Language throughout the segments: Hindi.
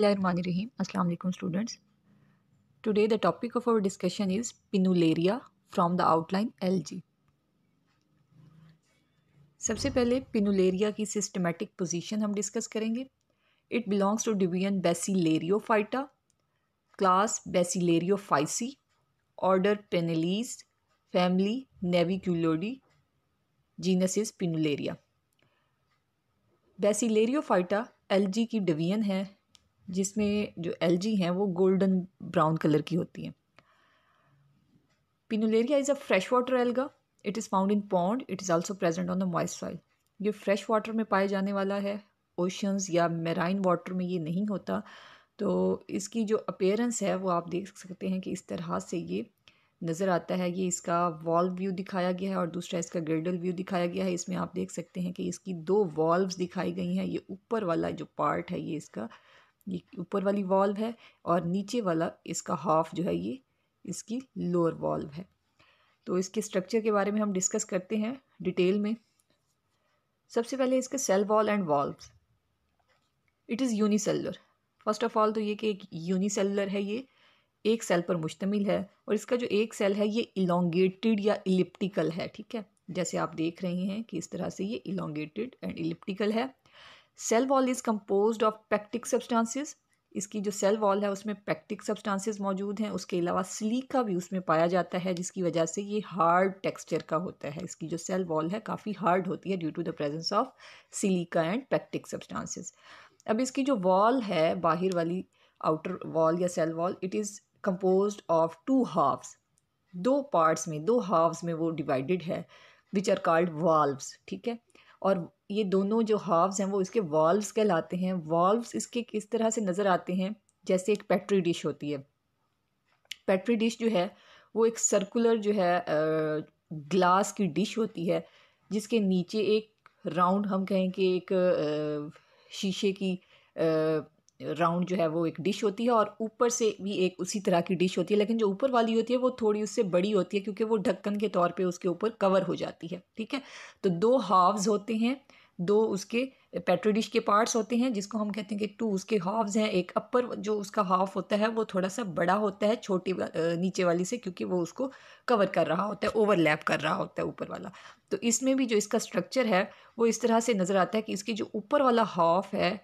Rahim Assalamu students today the topic of our discussion is is Pinularia the outline outline LG. सबसे पहले पिनुलेरिया की सिस्टमेटिक पोजीशन हम डिस्कस करेंगे it belongs to division Bacillariophyta class Bacillariophyceae order Pennales family Naviculoideae genus is Pinnularia Bacillariophyta एल की डिवीजन है जिसमें जो एलजी हैं वो गोल्डन ब्राउन कलर की होती हैं Pinnularia is a fresh water alga it is found in pond it is also present on the moist soil ये फ्रेश वाटर में पाया जाने वाला है ओशंस या मेराइन वाटर में ये नहीं होता तो इसकी जो अपेयरेंस है वो आप देख सकते हैं कि इस तरह से ये नज़र आता है ये इसका वॉल्व व्यू दिखाया गया है और दूसरा इसका गर्डल व्यू दिखाया गया है इसमें आप देख सकते हैं कि इसकी दो वॉल्व्स दिखाई गई हैं ये ऊपर वाला जो पार्ट है ये इसका ये ऊपर वाली वॉल्व है और नीचे वाला इसका हाफ जो है ये इसकी लोअर वॉल्व है तो इसके स्ट्रक्चर के बारे में हम डिस्कस करते हैं डिटेल में सबसे पहले इसके cell wall and valve it is unicellular first of all तो ये कि एक यूनिसेलर है ये एक सेल पर मुश्तमिल है और इसका जो एक सेल है ये इलोंगेटेड या इलिप्टिकल है ठीक है जैसे आप देख रहे हैं कि इस तरह से ये इलोंगेटेड एंड इलिप्टिकल है cell wall is compose of pectic substances इसकी जो सेल वॉल है उसमें पैक्टिक सब्सटांसिस मौजूद हैं उसके अलावा सिलीका भी उसमें पाया जाता है जिसकी वजह से ये हार्ड टेक्सचर का होता है इसकी जो सेल वॉल है काफ़ी हार्ड होती है due to the presence of silica and pectic substances अब इसकी जो वॉल है बाहर वाली आउटर वॉल या cell wall it is compose of two halves दो पार्ट्स में दो हाफ्स में वो डिवाइडेड है विच आर कॉल्ड वॉल्व ठीक है और ये दोनों जो हाव्स हैं वो इसके वॉल्व्स कहलाते हैं वॉल्व्स इसके किस तरह से नज़र आते हैं जैसे एक पेट्री डिश होती है पेट्री डिश जो है वो एक सर्कुलर जो है ग्लास की डिश होती है जिसके नीचे एक राउंड हम कहें कि एक शीशे की राउंड जो है वो एक डिश होती है और ऊपर से भी एक उसी तरह की डिश होती है लेकिन जो ऊपर वाली होती है वो थोड़ी उससे बड़ी होती है क्योंकि वो ढक्कन के तौर पे उसके ऊपर कवर हो जाती है ठीक है तो दो हाव्स होते हैं दो उसके पेट्रो डिश के पार्ट्स होते हैं जिसको हम कहते हैं कि टू उसके हाव्स हैं एक अपर जो उसका हाफ होता है वो थोड़ा सा बड़ा होता है छोटी नीचे वाली से क्योंकि वो उसको कवर कर रहा होता है ओवरलैप कर रहा होता है ऊपर वाला तो इसमें भी जो इसका स्ट्रक्चर है वो इस तरह से नज़र आता है कि इसके जो ऊपर वाला हाफ है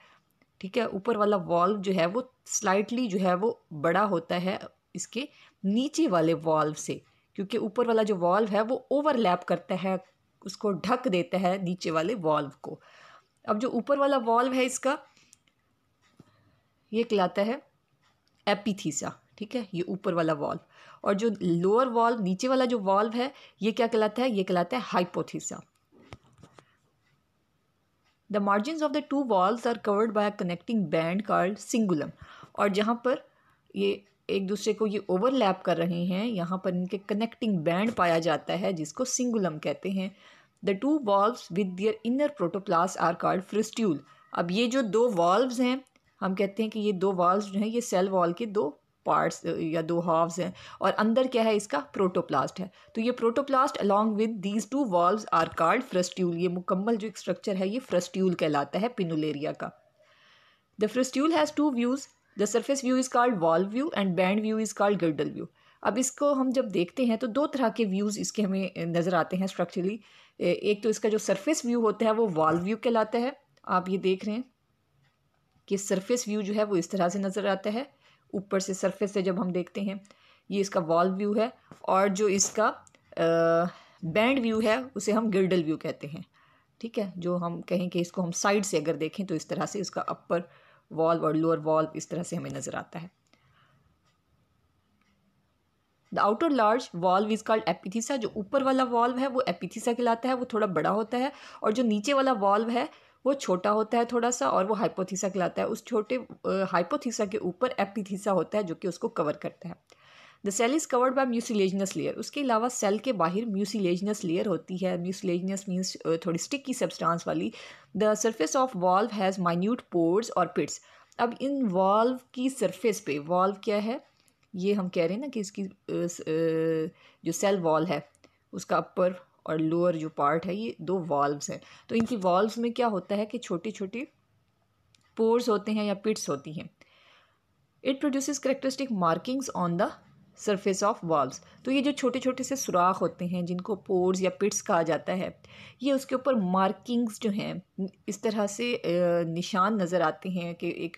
ठीक है ऊपर वाला वॉल्व जो है वो स्लाइटली जो है वो बड़ा होता है इसके नीचे वाले वॉल्व से क्योंकि ऊपर वाला जो वॉल्व है वो ओवरलैप करता है उसको ढक देता है नीचे वाले वॉल्व को अब जो ऊपर वाला वॉल्व है इसका ये कहलाता है एपीथीसा ठीक है ये ऊपर वाला वॉल्व और जो लोअर वॉल्व नीचे वाला जो वॉल्व है ये क्या कहलाता है ये कहलाता है hypotheca the margin of the two walls are covered a connecting band called cingulum और जहाँ पर ये एक दूसरे को ये ओवरलैप कर रहे हैं यहाँ पर इनके कनेक्टिंग बैंड पाया जाता है जिसको सिंगुलम कहते हैं the two valves with their inner protoplast are called frustule अब ये जो दो वॉल्व्स हैं हम कहते हैं कि ये दो वॉल्व जो हैं ये सेल वॉल के दो पार्ट्स uh, या दो हाव्स हैं और अंदर क्या है इसका प्रोटोप्लास्ट है तो ये protoplast along with these two valve are called frustule ये मुकम्मल जो स्ट्रक्चर है ये फ्रस्ट्यूल कहलाता है पिनुलेरिया का the frustule has two views the surface view is called valve view and band view is called girdle view अब इसको हम जब देखते हैं तो दो तरह के व्यूज़ इसके हमें नज़र आते हैं स्ट्रक्चरली एक तो इसका जो सरफेस व्यू होता है वो वॉल्व व्यू कहलाता है आप ये देख रहे हैं कि सरफेस व्यू जो है वो इस तरह से नज़र आता है ऊपर से सरफेस से जब हम देखते हैं ये इसका वॉल व्यू है और जो इसका बैंड व्यू है उसे हम गिर्डल व्यू कहते हैं ठीक है जो हम कहें कि इसको हम साइड से अगर देखें तो इस तरह से इसका अपर वॉल्व और लोअर वॉल्व इस तरह से हमें नज़र आता है the outer large valve is called epitheca जो ऊपर वाला वॉल्व है वो एपिथिसा कहलाता है वो थोड़ा बड़ा होता है और जो नीचे वाला वॉल्व है वो छोटा होता है थोड़ा सा और वो हाइपोथीसा कहलाता है उस छोटे हाइपोथीसा के ऊपर एपिथीसा होता है जो कि उसको कवर करता है the cell is covered by mucilaginous layer उसके अलावा सेल के बाहर म्यूसिलेजनस लेयर होती है म्यूसिलेजनस मीन्स थोड़ी स्टिकी सब्सटेंस वाली the surface of valve has minute pores और पिट्स अब इन वॉल्व की सरफेस पे वॉल्व क्या है ये हम कह रहे हैं ना कि इसकी जो सेल वॉल है उसका अपर और लोअर जो पार्ट है ये दो वॉल्व्स हैं तो इनकी वॉल्व्स में क्या होता है कि छोटी छोटी पोर्स होते हैं या पिट्स होती हैं it produce characteristic markings on the surface of valves तो ये जो छोटे छोटे से सुराख होते हैं जिनको पोर्स या पिट्स कहा जाता है ये उसके ऊपर मार्किंग्स जो हैं इस तरह से निशान नज़र आते हैं कि एक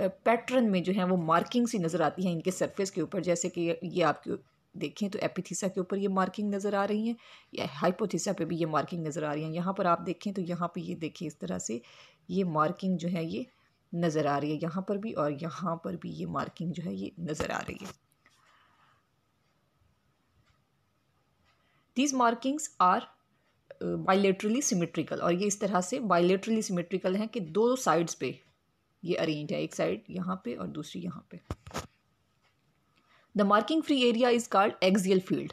पैटर्न में जो है वो मार्किंग्स ही नज़र आती हैं इनके सरफेस के ऊपर जैसे कि ये आपके देखें तो एपिथीसा के ऊपर ये मार्किंग नज़र आ रही है या हाइपोथीसा पे भी ये मार्किंग नज़र आ रही है यहाँ पर आप देखें तो यहाँ पे ये देखें इस तरह से ये मार्किंग जो है ये नज़र आ रही है यहाँ पर भी और यहाँ पर भी ये मार्किंग जो है ये नज़र आ रही है these markings are bilaterally symmetrical और ये इस तरह से बायोलेट्रली सिमेट्रिकल हैं कि दो साइड्स पे ये अरेंज है एक साइड यहाँ पे और दूसरी यहाँ पे the marking free area is called axial field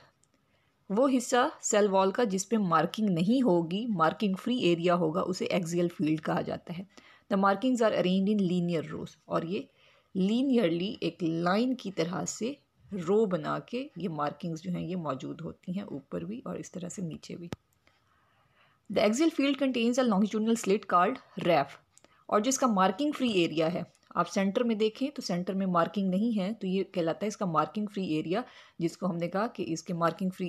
वो हिस्सा सेल वॉल का जिस पे मार्किंग नहीं होगी मार्किंग फ्री एरिया होगा उसे एक्सियल फील्ड कहा जाता है the markings are arrange in linear rows और ये लीनियरली एक लाइन की तरह से रो बना के ये मार्किंग्स जो हैं ये मौजूद होती हैं ऊपर भी और इस तरह से नीचे भी the axial field contains a longitudinal slit called raphe और जिसका मार्किंग फ्री एरिया है आप सेंटर में देखें तो सेंटर में मार्किंग नहीं है तो ये कहलाता है इसका मार्किंग फ्री एरिया जिसको हमने कहा कि इसके मार्किंग फ्री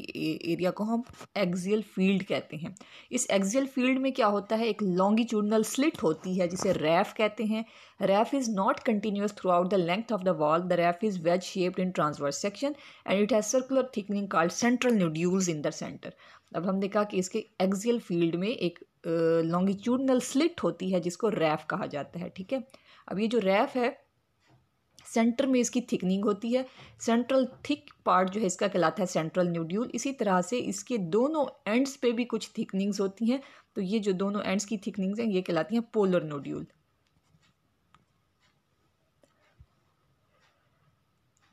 एरिया को हम एक्जियल फील्ड कहते हैं इस एक्जियल फील्ड में क्या होता है एक लॉन्गिट्यूडनल स्लिट होती है जिसे रैफ कहते हैं raphe is not continuous throughout the length of the wall the raphe is wedge shaped in transverse section and it has circular thickening called central nodules in the centre अब हमने कहा कि इसके एक्जियल फील्ड में एक लॉन्गिट्यूडनल स्लिट होती है जिसको रैफ कहा जाता है ठीक है अब ये जो रैफ है सेंटर में इसकी थिकनिंग होती है सेंट्रल थिक पार्ट जो है इसका कहलाता है सेंट्रल न्यूड्यूल इसी तरह से इसके दोनों एंड्स पे भी कुछ थिकनिंग्स होती हैं तो ये जो दोनों एंड्स की थिकनिंग्स हैं ये कहलाती हैं polar nodule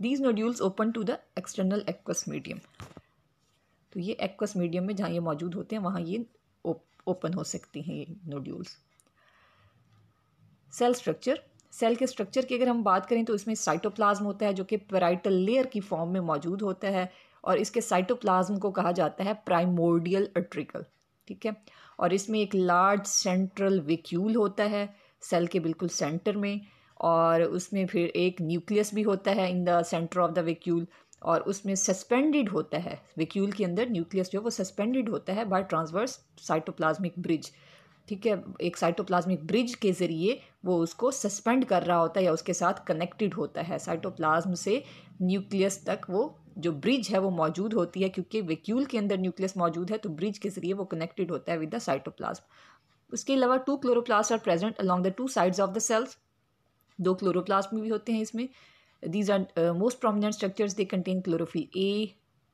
these nodules open to the external aqueous medium तो ये एक्वस मीडियम में जहाँ ये मौजूद होते हैं वहाँ ये ओपन हो सकती हैं ये नोड्यूल्स सेल स्ट्रक्चर सेल के स्ट्रक्चर की अगर हम बात करें तो इसमें साइटोप्लाज्म होता है जो कि पेराइटल लेयर की फॉर्म में मौजूद होता है और इसके साइटोप्लाज्म को कहा जाता है प्राइमोर्डियल अर्ट्रिकल ठीक है और इसमें एक लार्ज सेंट्रल वेक्यूल होता है सेल के बिल्कुल सेंटर में और उसमें फिर एक न्यूक्लियस भी होता है in the centre of the vacuole और उसमें सस्पेंडेड होता है वेक्यूल के अंदर न्यूक्लियस जो है वो सस्पेंडेड होता है बाय ट्रांसवर्स साइटोप्लाज्मिक ब्रिज ठीक है एक साइटोप्लाज्मिक ब्रिज के ज़रिए वो उसको सस्पेंड कर रहा होता है या उसके साथ कनेक्टेड होता है साइटोप्लाज्म से न्यूक्लियस तक वो जो ब्रिज है वो मौजूद होती है क्योंकि वेक्यूल के अंदर न्यूक्लियस मौजूद है तो ब्रिज के ज़रिए वो कनेक्टेड होता है विद द साइटोप्लाज्म उसके अलावा two chloroplast are present along the two sides of the cells दो क्लोरोप्लास्ट भी होते हैं इसमें these are most prominent structures they contain chlorophyll a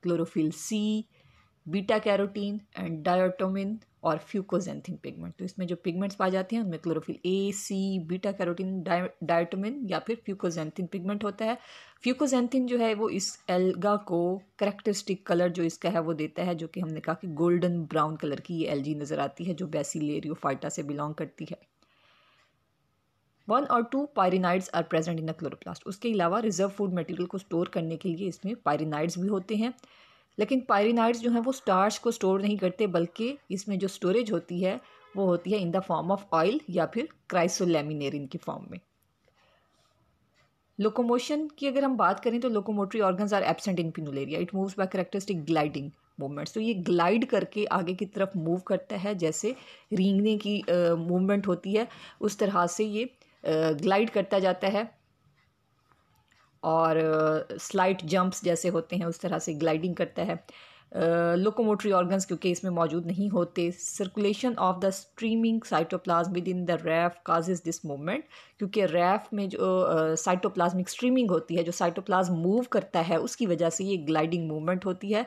chlorophyll c beta carotene and diatomin और फ्यूकोजेंथिन पिगमेंट तो इसमें जो पिगमेंट्स पाए जाते हैं उनमें chlorophyll a c beta carotene diatomin या फिर फ्यूकोजेंथिन पिगमेंट होता है फ्यूकोजेंथिन जो है वो इस एल्गा को करेक्टरिस्टिक कलर जो इसका है वो देता है जो कि हमने कहा कि गोल्डन ब्राउन कलर की ये एलजी नज़र आती है जो फाइटा से बिलोंग करती है वन और two pyrenoids are present in the chloroplast उसके अलावा रिजर्व फूड मटेरियल को स्टोर करने के लिए इसमें पायरिनाइड्स भी होते हैं लेकिन पायरीनाइट्स जो हैं वो स्टार्च को स्टोर नहीं करते बल्कि इसमें जो स्टोरेज होती है वो होती है in the form of oil या फिर क्राइसोलेमिनेरिन की फॉर्म में लोकोमोशन की अगर हम बात करें तो locomotory organs are absent in Pinnularia it moves by characteristic gliding movements तो ये ग्लाइड करके आगे की तरफ मूव करता है जैसे रींगने की मूवमेंट होती है उस तरह से ये ग्लाइड करता जाता है और स्लाइट जंप्स जैसे होते हैं उस तरह से ग्लाइडिंग करता है लोकोमोटरी uh, ऑर्गन्स क्योंकि इसमें मौजूद नहीं होते circulation of the streaming cytoplasm within the raphe causes this movement क्योंकि रैफ में जो साइटोप्लाज्मिक uh, स्ट्रीमिंग होती है जो साइटोप्लाज्म मूव करता है उसकी वजह से ये ग्लाइडिंग मूवमेंट होती है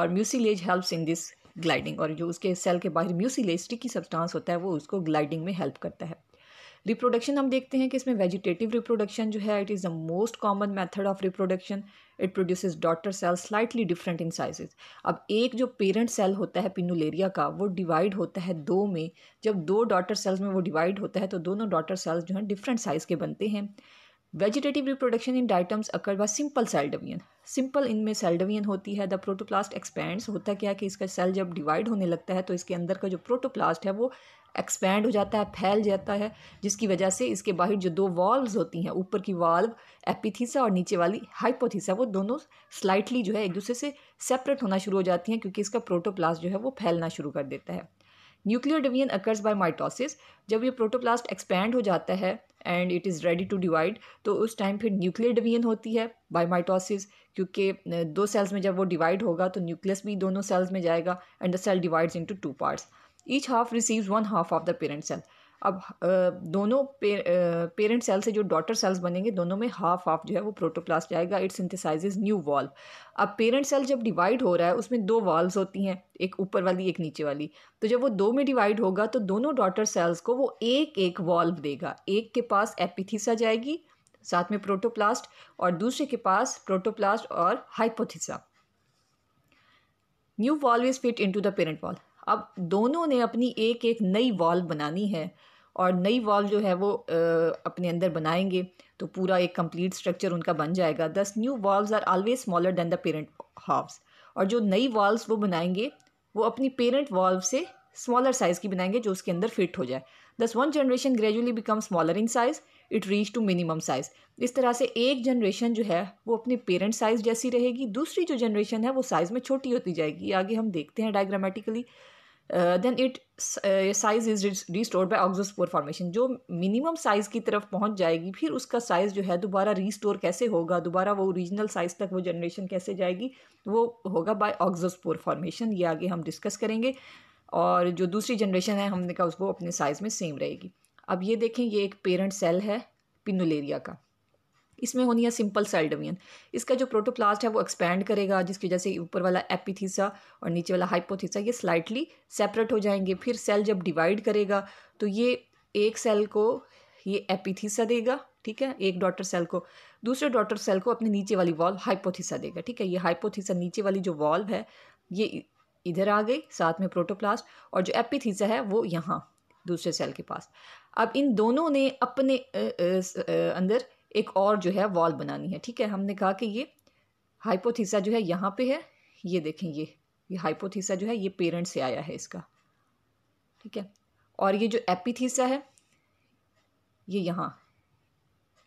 और mucilage helps in this gliding और जो उसके सेल के बाहर म्यूसीलेज स्टिकी सब्सटांस होता है वो उसको ग्लाइडिंग में हेल्प करता है रिप्रोडक्शन हम देखते हैं कि इसमें वेजिटेटिव रिप्रोडक्शन जो है it is the most common method of reproduction it produces daughter cell slightly different in sizes अब एक जो पेरेंट सेल होता है पिनुलेरिया का वो डिवाइड होता है दो में जब दो डॉटर सेल्स में वो डिवाइड होता है तो दोनों डॉटर सेल्स जो हैं डिफरेंट साइज़ के बनते हैं vegetative reproduction in diatoms occur by simple cell division simple इनमें सेल डिवीजन होती है द प्रोटोप्लास्ट एक्सपेंड्स होता क्या है कि इसका सेल जब डिवाइड होने लगता है तो इसके अंदर का जो प्रोटोप्लास्ट है वो एक्सपैंड हो जाता है फैल जाता है जिसकी वजह से इसके बाहर जो दो वॉल्व्स होती हैं ऊपर की वाल्व एपिथीसा और नीचे वाली हाइपोथीसा वो दोनों स्लाइटली जो है एक दूसरे से सेपरेट होना शुरू हो जाती हैं क्योंकि इसका प्रोटोप्लास्ट जो है वो फैलना शुरू कर देता है nuclear division occurs by mitosis जब ये प्रोटोप्लास्ट एक्सपैंड हो जाता है and it is ready to divide तो उस टाइम फिर न्यूक्लियर डिवीजन होती है बाई माइटोसिस क्योंकि दो सेल्स में जब वो डिवाइड होगा तो न्यूक्लियस भी दोनों सेल्स में जाएगा and the cell divides into two parts each half receives one half of the parent cell अब दोनों पे, पेरेंट सेल से जो डॉटर सेल्स बनेंगे दोनों में हाफ हाफ जो है वो प्रोटोप्लास्ट जाएगा इट सिंथेसाइजेज न्यू वॉल्व अब पेरेंट सेल जब डिवाइड हो रहा है उसमें दो वॉल्व्स होती हैं एक ऊपर वाली एक नीचे वाली तो जब वो दो में डिवाइड होगा तो दोनों डॉटर सेल्स को वो एक एक वॉल्व देगा एक के पास एपिथीसा जाएगी साथ में प्रोटोप्लास्ट और दूसरे के पास प्रोटोप्लास्ट और hypotheca new valve is fit into the parent valve अब दोनों ने अपनी एक एक नई वॉल्व बनानी है और नई वॉल जो है वो अपने अंदर बनाएंगे तो पूरा एक कंप्लीट स्ट्रक्चर उनका बन जाएगा thus new walls are always smaller than the parent house और जो नई वॉल्स वो बनाएंगे वो अपनी पेरेंट वॉल्व से स्मॉलर साइज़ की बनाएंगे जो उसके अंदर फिट हो जाए thus one generation gradually become smaller in size it reach to minimum size इस तरह से एक जनरेशन जो है वो अपने पेरेंट साइज़ जैसी रहेगी दूसरी जो जनरेशन है वो साइज़ में छोटी होती जाएगी आगे हम देखते हैं diagrammatically then it size is restore by auxospore formation जो मिनिमम साइज की तरफ पहुंच जाएगी फिर उसका साइज जो है दोबारा रिस्टोर कैसे होगा दोबारा वो ओरिजिनल साइज तक वो जनरेशन कैसे जाएगी वो होगा बाय ऑक्सोस्पोर फॉर्मेशन ये आगे हम डिस्कस करेंगे और जो दूसरी जनरेशन है हमने कहा उसको अपने साइज़ में सेम रहेगी अब ये देखें ये एक पेरेंट सेल है पिनोलेरिया का इसमें होनी है सिंपल सेल डिवीजन इसका जो प्रोटोप्लास्ट है वो एक्सपेंड करेगा जिसकी वजह से ऊपर वाला एपिथीसा और नीचे वाला हाइपोथीसा ये स्लाइटली सेपरेट हो जाएंगे फिर सेल जब डिवाइड करेगा तो ये एक सेल को ये एपिथीसा देगा ठीक है एक डॉटर सेल को दूसरे डॉटर सेल को अपने नीचे वाली वॉल्व हाइपोथीसा देगा ठीक है ये हाइपोथीसा नीचे वाली जो वॉल्व है ये इधर आ गई साथ में प्रोटोप्लास्ट और जो एपिथीसा है वो यहाँ दूसरे सेल के पास अब इन दोनों ने अपने अंदर एक और जो है वॉल बनानी है ठीक है हमने कहा कि ये हाइपोथीसा जो है यहाँ पे है ये देखें ये ये हाइपोथीसा जो है ये पेरेंट से आया है इसका ठीक है और ये जो एपीथीसा है ये यहाँ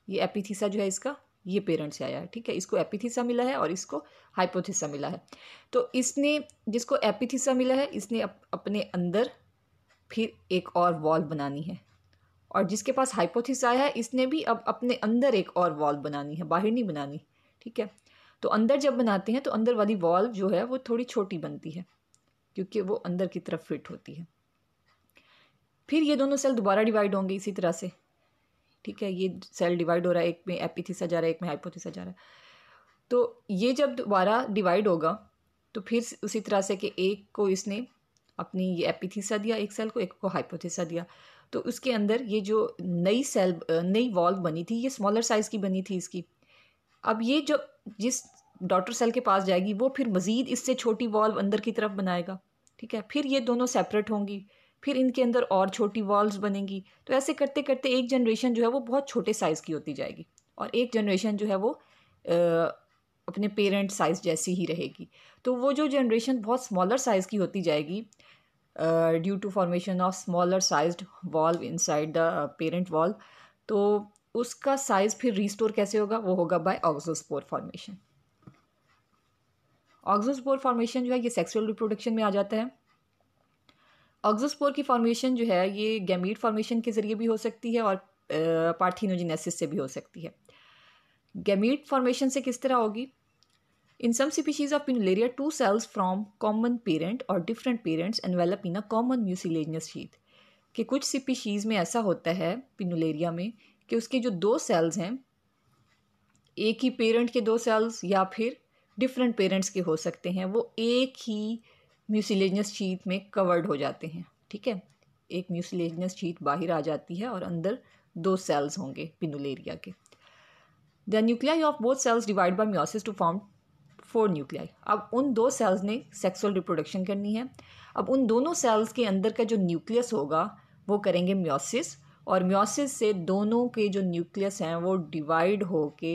ये एपीथीसा जो है इसका ये पेरेंट से आया है ठीक है इसको एपीथीसा मिला है और इसको हाइपोथीसा मिला है तो इसने जिसको एपीथीसा मिला है इसने अप, अपने अंदर फिर एक और वॉल बनानी है और जिसके पास हाइपोथिस आया है इसने भी अब अपने अंदर एक और वॉल्व बनानी है बाहर नहीं बनानी ठीक है तो अंदर जब बनाते हैं तो अंदर वाली वॉल्व जो है वो थोड़ी छोटी बनती है क्योंकि वो अंदर की तरफ फिट होती है फिर ये दोनों सेल दोबारा डिवाइड होंगे इसी तरह से ठीक है ये सेल डिवाइड हो रहा है एक में एपिथिसा जा रहा है एक में हाइपोथीसा जा रहा है तो ये जब दोबारा डिवाइड होगा तो फिर उसी तरह से कि एक को इसने अपनी ये एपिथिसा दिया एक सेल को एक को हाइपोथिसा दिया तो उसके अंदर ये जो नई सेल नई वॉल्व बनी थी ये स्मॉलर साइज़ की बनी थी इसकी अब ये जो जिस डॉटर सेल के पास जाएगी वो फिर मज़ीद इससे छोटी वॉल्व अंदर की तरफ बनाएगा ठीक है फिर ये दोनों सेपरेट होंगी फिर इनके अंदर और छोटी वॉल्व बनेंगी तो ऐसे करते करते एक जनरेशन जो है वो बहुत छोटे साइज़ की होती जाएगी और एक जनरेशन जो है वो आ, अपने पेरेंट साइज़ जैसी ही रहेगी तो वो जो जनरेशन बहुत स्मॉलर साइज़ की होती जाएगी due to formation of smaller size valve inside the parent valve तो उसका साइज फिर रिस्टोर कैसे होगा वो होगा by auxospore formation auxospore formation जो है ये सेक्सुअल रिप्रोडक्शन में आ जाता है ऑक्सोस्पोर की फॉर्मेशन जो है ये गैमीट फॉर्मेशन के ज़रिए भी हो सकती है और पार्थिनोजिनेसिस uh, से भी हो सकती है गैमीट फॉर्मेशन से किस तरह होगी In some species of Pinularia, two cells from common parent or different parents envelop in a common mucilaginous sheath. कि कुछ स्पीशीज़ में ऐसा होता है पिनुलेरिया में कि उसके जो दो सेल्स हैं एक ही पेरेंट के दो सेल्स या फिर डिफरेंट पेरेंट्स के हो सकते हैं वो एक ही म्यूसिलेजनस चीत में कवर्ड हो जाते हैं ठीक है एक म्यूसिलेजनस चीत बाहर आ जाती है और अंदर दो सेल्स होंगे पिनुलेरिया के the nuclei of both cells divide by meiosis to form four nuclei अब उन दो सेल्स ने सेक्सुअल रिप्रोडक्शन करनी है अब उन दोनों सेल्स के अंदर का जो न्यूक्लियस होगा वो करेंगे म्योसिस और म्योसिस से दोनों के जो न्यूक्लियस हैं वो डिवाइड हो के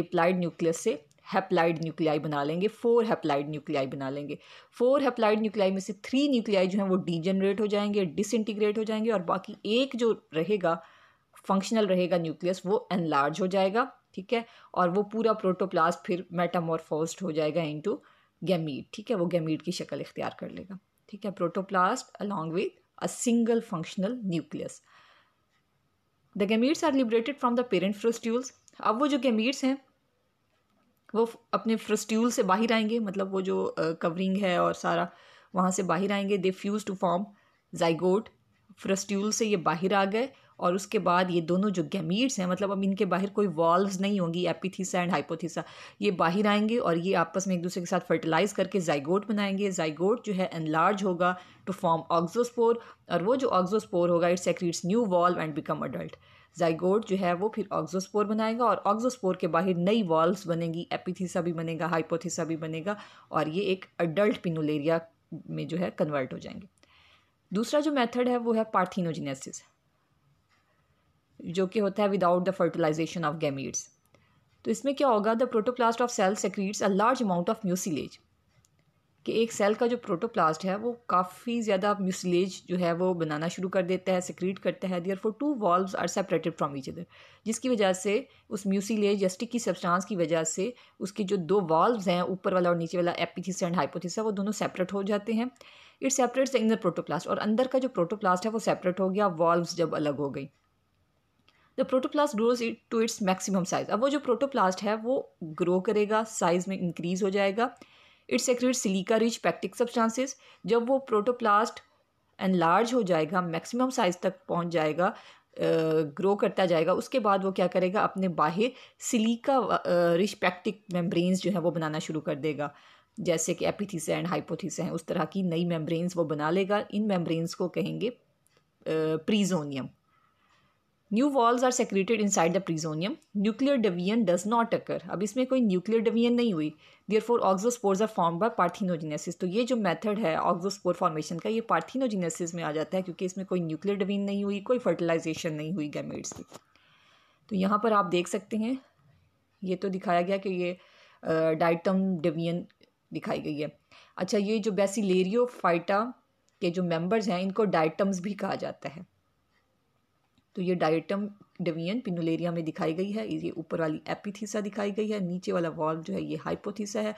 डिप्लाइड न्यूक्लियस से हैप्लाइड न्यूक्लियाई बना लेंगे फोर हैप्लाइड न्यूक्लियाई बना लेंगे फोर हैप्लाइड न्यूक्लियाई में से थ्री न्यूक्लियाई जो हैं वो डीजनरेट हो जाएंगे डिसइंटीग्रेट हो जाएंगे और बाकी एक जो रहेगा फंक्शनल रहेगा न्यूक्लियस वो एनलार्ज हो जाएगा ठीक है और वो पूरा प्रोटोप्लास्ट फिर मेटामोरफोस्ड हो जाएगा इनटू गैमीट ठीक है वो गैमीट की शक्ल इख्तियार कर लेगा ठीक है protoplast along with a single functional nucleus the gametes are liberated from the parent frustules अब वो जो गैमीट्स हैं वो अपने फ्रोस्ट्यूल से बाहर आएंगे मतलब वो जो कवरिंग है और सारा वहाँ से बाहर आएंगे they fuse to form zygote frustule से ये बाहर आ गए और उसके बाद ये दोनों जो गैमीट्स हैं मतलब अब इनके बाहर कोई वॉल्व्स नहीं होंगी एपीथीसा एंड हाइपोथीसा ये बाहर आएंगे और ये आपस में एक दूसरे के साथ फर्टिलाइज करके जाइगोट बनाएंगे जाइगोट जो है एनलार्ज होगा टू फॉर्म ऑक्जोस्पोर और वो जो ऑक्जोस्पोर होगा it secretes new valve and become adult zygote जो है वो फिर ऑक्जोस्पोर बनाएगा और ऑक्जोस्पोर के बाहर नई वॉल्व्स बनेंगी एपीथीसा भी बनेगा हाइपोथीसा भी बनेगा और ये एक अडल्ट पिनोलेरिया में जो है कन्वर्ट हो जाएंगे दूसरा जो मेथड है वो है पार्थिनोजिनेसिस जो कि होता है without the fertilization of gametes तो इसमें क्या होगा the protoplast of cell secretes a large amount of mucilage कि एक सेल का जो प्रोटोप्लास्ट है वो काफ़ी ज़्यादा म्यूसिलेज जो है वो बनाना शुरू कर देता है सिक्रीट करता है therefore two valve are separated from each other जिसकी वजह से उस म्यूसिलेज या स्टिकी सब्सटेंस की वजह से उसके जो दो वॉल्व्स हैं ऊपर वाला और नीचे वाला एपिथिस एंड हाइपोथिस वो दोनों सेपरेट हो जाते हैं it separates in the protoplast और अंदर का जो प्रोटोप्लास्ट है वो सेपरेट हो गया वॉल्व जब अलग हो गई the protoplast grows to its maximum size अब वो जो प्रोटोप्लास्ट है वो ग्रो करेगा साइज में इंक्रीज हो जाएगा it's secrete silica rich pectic substances जब वो प्रोटोप्लास्ट एंड लार्ज हो जाएगा मैक्सिमम साइज तक पहुंच जाएगा ग्रो करता जाएगा उसके बाद वो क्या करेगा अपने बाहर सिलीका रिच पैक्टिक मेम्ब्रेन्स जो है वो बनाना शुरू कर देगा जैसे कि एपिथीसा एंड हाइपोथीसा हैं उस तरह की नई मेम्ब्रेन्स वो बना लेगा इन मेम्ब्रेन्स को कहेंगे perizonium new walls are secreted inside the perizonium nuclear division does not occur अब इसमें कोई न्यूक्लियर डिवीजन नहीं हुई there four auxospores are form by parthenogenesis तो ये जो मेथड है ऑक्जोस्पोर फॉर्मेशन का ये पार्थिनोजिनेसिस में आ जाता है क्योंकि इसमें कोई न्यूक्लियर डिवीजन नहीं हुई कोई फर्टिलाइजेशन नहीं हुई गैमेट्स की तो यहाँ पर आप देख सकते हैं ये तो दिखाया गया कि ये डाइटम डिवीजन दिखाई गई है अच्छा ये जो बेसिलेरियो फाइटा के जो मेम्बर्स हैं इनको डाइटम्स भी कहा जाता है तो ये डायटम डिवीजन पिनोलेरिया में दिखाई गई है ये ऊपर वाली एपिथीसा दिखाई गई है नीचे वाला वॉल्व जो है ये हाइपोथीसा है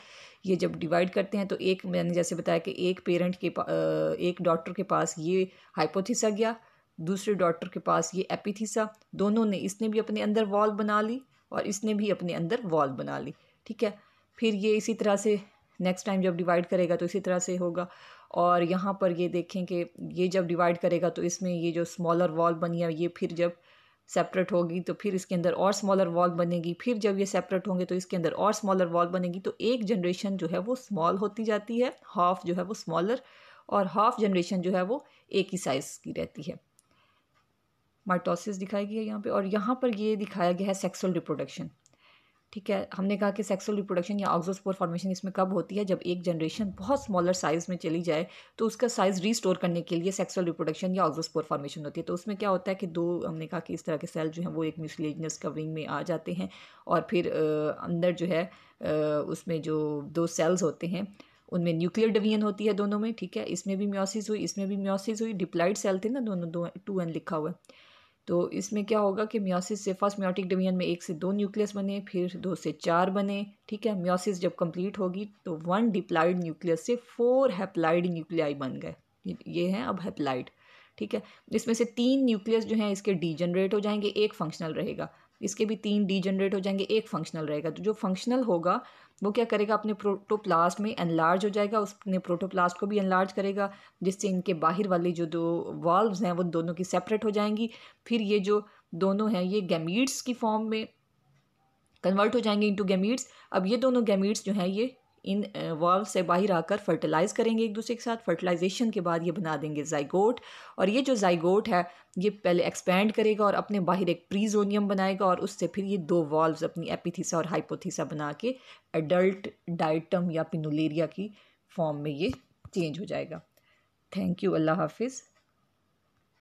ये जब डिवाइड करते हैं तो एक मैंने जैसे बताया कि एक पेरेंट के एक डॉक्टर के पास ये हाइपोथीसा गया दूसरे डॉक्टर के पास ये एपिथीसा दोनों ने इसने भी अपने अंदर वॉल्व बना ली और इसने भी अपने अंदर वॉल्व बना ली ठीक है फिर ये इसी तरह से नेक्स्ट टाइम जब डिवाइड करेगा तो इसी तरह से होगा और यहाँ पर ये देखें कि ये जब डिवाइड करेगा तो इसमें ये जो स्मॉलर वॉल बनी है ये फिर जब सेपरेट होगी तो फिर इसके अंदर और स्मॉलर वॉल बनेगी फिर जब ये सेपरेट होंगे तो इसके अंदर और स्मॉलर वॉल बनेगी तो एक जनरेशन जो है वो स्मॉल होती जाती है हाफ जो है वो स्मॉलर और हाफ जनरेशन जो है वो एक ही साइज़ की रहती है माइटोसिस दिखाई गई है यहाँ पे और यहाँ पर ये दिखाया गया है सेक्सुअल रिप्रोडक्शन ठीक है हमने कहा कि सेक्सुअल रिप्रोडक्शन या ऑक्सोस्पोर फॉर्मेशन इसमें कब होती है जब एक जनरेशन बहुत स्मॉलर साइज़ में चली जाए तो उसका साइज़ रीस्टोर करने के लिए सेक्सुअल रिप्रोडक्शन या ऑक्सोस्पोर फॉर्मेशन होती है तो उसमें क्या होता है कि दो हमने कहा कि इस तरह के सेल जो है वो एक म्यूसलेजनस कवरिंग में आ जाते हैं और फिर अंदर जो है उसमें जो दो सेल्स होते हैं उनमें न्यूक्लियर डिवीजन होती है दोनों में ठीक है इसमें भी म्योसिस हुई इसमें भी म्योसिस हुई डिप्लाइड सेल थे ना दोनों दो टू एन लिखा हुआ है तो इसमें क्या होगा कि म्योसिस से फर्स्ट म्योटिक डिवीजन में एक से दो न्यूक्लियस बने फिर दो से चार बने ठीक है म्योसिस जब कंप्लीट होगी तो वन डिप्लाइड न्यूक्लियस से फोर हैप्लाइड न्यूक्लियाई बन गए ये हैं अब हैप्लाइड ठीक है इसमें से तीन न्यूक्लियस जो हैं इसके डीजनरेट हो जाएंगे एक फंक्शनल रहेगा इसके भी तीन डी जनरेट हो जाएंगे एक फंक्शनल रहेगा तो जो फंक्शनल होगा वो क्या करेगा अपने प्रोटोप्लास्ट में एनलार्ज हो जाएगा उसने प्रोटोप्लास्ट को भी एनलार्ज करेगा जिससे इनके बाहर वाली जो दो वॉल्व्स हैं वो दोनों की सेपरेट हो जाएंगी फिर ये जो दोनों हैं ये गैमीट्स की फॉर्म में कन्वर्ट हो जाएंगे इनटू गैमीट्स अब ये दोनों गैमीट्स जो हैं ये इन वॉल्व से बाहर आकर फर्टिलाइज़ करेंगे एक दूसरे के साथ फर्टिलाइजेशन के बाद ये बना देंगे जाइगोट और ये जो जाइगोट है ये पहले एक्सपेंड करेगा और अपने बाहर एक प्रीजोनियम बनाएगा और उससे फिर ये दो वॉल्व्स अपनी एपिथीसा और हाइपोथीसा बना के एडल्ट डाइटम या पिनुलेरिया की फॉर्म में ये चेंज हो जाएगा थैंक यू अल्लाह हाफिज़